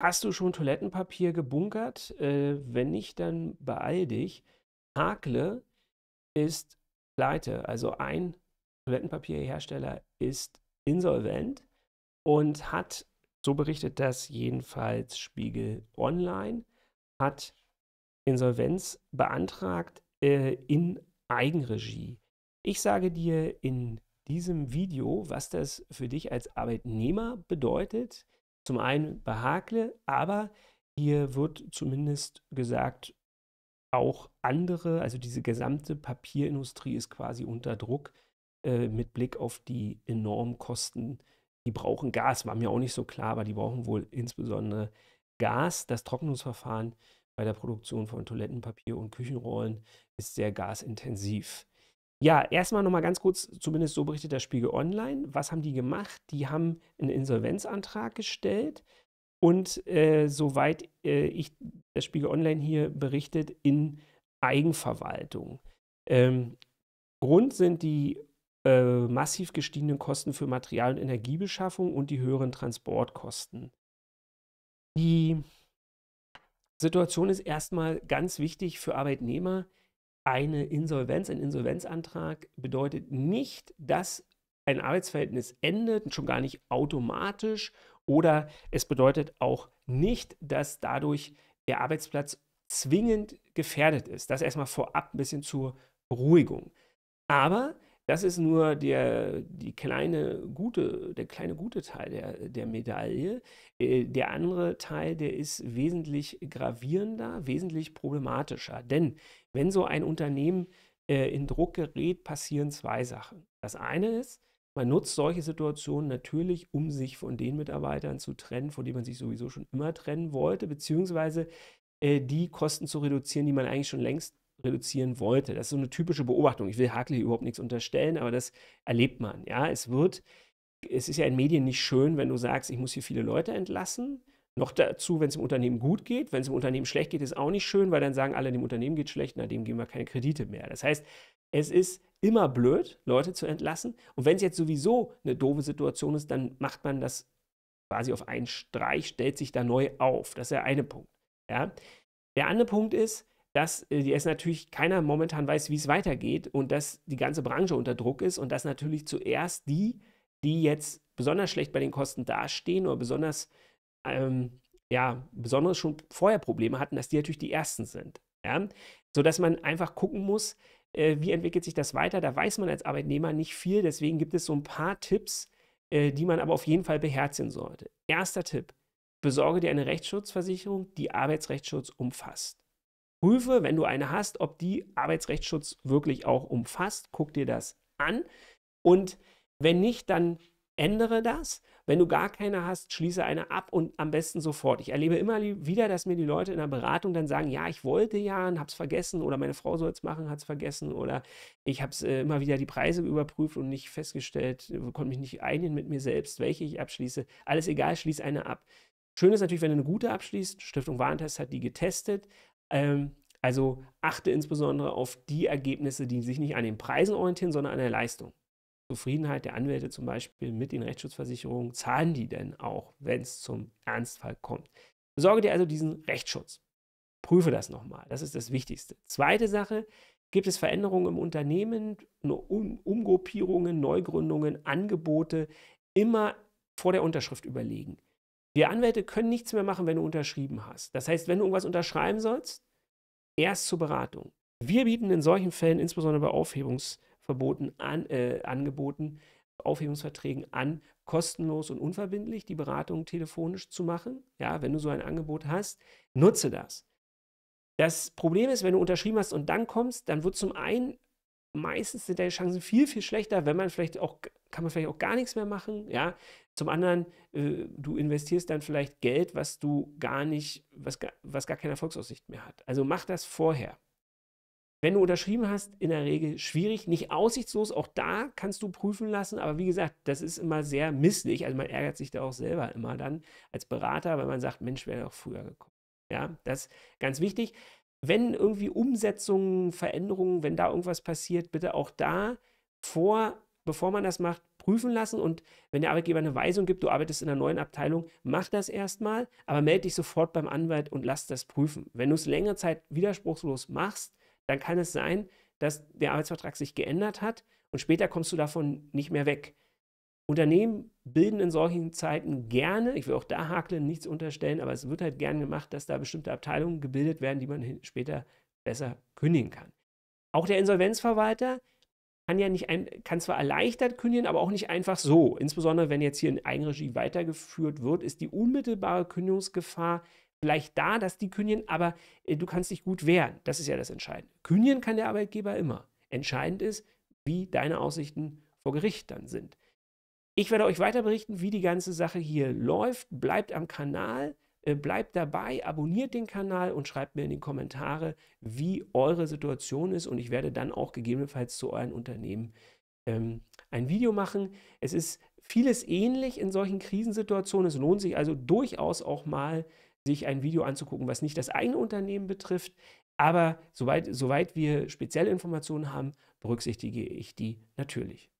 Hast du schon Toilettenpapier gebunkert? Äh, wenn nicht, dann beeil dich. Hakle ist pleite. Also ein Toilettenpapierhersteller ist insolvent und hat, so berichtet das jedenfalls Spiegel Online, hat Insolvenz beantragt äh, in Eigenregie. Ich sage dir in diesem Video, was das für dich als Arbeitnehmer bedeutet, zum einen bei Hakle, aber hier wird zumindest gesagt, auch andere, also diese gesamte Papierindustrie ist quasi unter Druck äh, mit Blick auf die enormen Kosten. Die brauchen Gas, war mir auch nicht so klar, aber die brauchen wohl insbesondere Gas. Das Trocknungsverfahren bei der Produktion von Toilettenpapier und Küchenrollen ist sehr gasintensiv. Ja, erstmal nochmal ganz kurz, zumindest so berichtet der Spiegel Online. Was haben die gemacht? Die haben einen Insolvenzantrag gestellt und äh, soweit äh, ich der Spiegel Online hier berichtet, in Eigenverwaltung. Ähm, Grund sind die äh, massiv gestiegenen Kosten für Material- und Energiebeschaffung und die höheren Transportkosten. Die Situation ist erstmal ganz wichtig für Arbeitnehmer, eine Insolvenz, ein Insolvenzantrag bedeutet nicht, dass ein Arbeitsverhältnis endet, schon gar nicht automatisch. Oder es bedeutet auch nicht, dass dadurch der Arbeitsplatz zwingend gefährdet ist. Das erstmal vorab ein bisschen zur Beruhigung. Aber das ist nur der, die kleine gute, der kleine gute Teil der, der Medaille. Äh, der andere Teil, der ist wesentlich gravierender, wesentlich problematischer. Denn wenn so ein Unternehmen äh, in Druck gerät, passieren zwei Sachen. Das eine ist, man nutzt solche Situationen natürlich, um sich von den Mitarbeitern zu trennen, von denen man sich sowieso schon immer trennen wollte, beziehungsweise äh, die Kosten zu reduzieren, die man eigentlich schon längst reduzieren wollte. Das ist so eine typische Beobachtung. Ich will Hakel überhaupt nichts unterstellen, aber das erlebt man. Ja, es wird, es ist ja in Medien nicht schön, wenn du sagst, ich muss hier viele Leute entlassen. Noch dazu, wenn es im Unternehmen gut geht. Wenn es im Unternehmen schlecht geht, ist auch nicht schön, weil dann sagen alle, dem Unternehmen geht schlecht, na, dem geben wir keine Kredite mehr. Das heißt, es ist immer blöd, Leute zu entlassen. Und wenn es jetzt sowieso eine doofe Situation ist, dann macht man das quasi auf einen Streich, stellt sich da neu auf. Das ist der eine Punkt. Ja? Der andere Punkt ist, dass äh, es natürlich keiner momentan weiß, wie es weitergeht und dass die ganze Branche unter Druck ist und dass natürlich zuerst die, die jetzt besonders schlecht bei den Kosten dastehen oder besonders, ähm, ja, besonders schon vorher Probleme hatten, dass die natürlich die Ersten sind. Ja? Sodass man einfach gucken muss, äh, wie entwickelt sich das weiter. Da weiß man als Arbeitnehmer nicht viel, deswegen gibt es so ein paar Tipps, äh, die man aber auf jeden Fall beherzigen sollte. Erster Tipp, besorge dir eine Rechtsschutzversicherung, die Arbeitsrechtsschutz umfasst. Prüfe, wenn du eine hast, ob die Arbeitsrechtsschutz wirklich auch umfasst. Guck dir das an. Und wenn nicht, dann ändere das. Wenn du gar keine hast, schließe eine ab und am besten sofort. Ich erlebe immer wieder, dass mir die Leute in der Beratung dann sagen, ja, ich wollte ja und habe es vergessen oder meine Frau soll es machen, hat es vergessen oder ich habe äh, immer wieder die Preise überprüft und nicht festgestellt, äh, konnte mich nicht einigen mit mir selbst, welche ich abschließe. Alles egal, schließe eine ab. Schön ist natürlich, wenn du eine gute abschließt. Stiftung Warentest hat die getestet, ähm, also achte insbesondere auf die Ergebnisse, die sich nicht an den Preisen orientieren, sondern an der Leistung. Zufriedenheit der Anwälte zum Beispiel mit den Rechtsschutzversicherungen, zahlen die denn auch, wenn es zum Ernstfall kommt? Besorge dir also diesen Rechtsschutz. Prüfe das nochmal, das ist das Wichtigste. Zweite Sache, gibt es Veränderungen im Unternehmen, Umgruppierungen, Neugründungen, Angebote, immer vor der Unterschrift überlegen. Die Anwälte können nichts mehr machen, wenn du unterschrieben hast. Das heißt, wenn du irgendwas unterschreiben sollst, erst zur Beratung. Wir bieten in solchen Fällen, insbesondere bei Aufhebungsverboten, an, äh, Angeboten, Aufhebungsverträgen an, kostenlos und unverbindlich die Beratung telefonisch zu machen. Ja, wenn du so ein Angebot hast, nutze das. Das Problem ist, wenn du unterschrieben hast und dann kommst, dann wird zum einen meistens sind deine Chancen viel, viel schlechter, wenn man vielleicht auch kann man vielleicht auch gar nichts mehr machen, ja. Zum anderen, äh, du investierst dann vielleicht Geld, was du gar nicht, was, was gar keine Erfolgsaussicht mehr hat. Also mach das vorher. Wenn du unterschrieben hast, in der Regel schwierig, nicht aussichtslos, auch da kannst du prüfen lassen, aber wie gesagt, das ist immer sehr misslich, also man ärgert sich da auch selber immer dann als Berater, weil man sagt, Mensch, wäre doch früher gekommen. Ja, das ist ganz wichtig. Wenn irgendwie Umsetzungen, Veränderungen, wenn da irgendwas passiert, bitte auch da vor bevor man das macht, prüfen lassen. Und wenn der Arbeitgeber eine Weisung gibt, du arbeitest in einer neuen Abteilung, mach das erstmal, aber melde dich sofort beim Anwalt und lass das prüfen. Wenn du es längere Zeit widerspruchslos machst, dann kann es sein, dass der Arbeitsvertrag sich geändert hat und später kommst du davon nicht mehr weg. Unternehmen bilden in solchen Zeiten gerne, ich will auch da hakeln, nichts unterstellen, aber es wird halt gern gemacht, dass da bestimmte Abteilungen gebildet werden, die man später besser kündigen kann. Auch der Insolvenzverwalter kann ja nicht ein, kann zwar erleichtert kündigen, aber auch nicht einfach so. Insbesondere wenn jetzt hier in Eigenregie weitergeführt wird, ist die unmittelbare Kündigungsgefahr vielleicht da, dass die kündigen, aber äh, du kannst dich gut wehren. Das ist ja das Entscheidende. Kündigen kann der Arbeitgeber immer. Entscheidend ist, wie deine Aussichten vor Gericht dann sind. Ich werde euch weiter berichten, wie die ganze Sache hier läuft. Bleibt am Kanal. Äh, bleibt dabei, abonniert den Kanal und schreibt mir in die Kommentare, wie eure Situation ist. Und ich werde dann auch gegebenenfalls zu euren Unternehmen ähm, ein Video machen. Es ist vieles ähnlich in solchen Krisensituationen. Es lohnt sich also durchaus auch mal, sich ein Video anzugucken, was nicht das eigene Unternehmen betrifft. Aber soweit, soweit wir spezielle Informationen haben, berücksichtige ich die natürlich.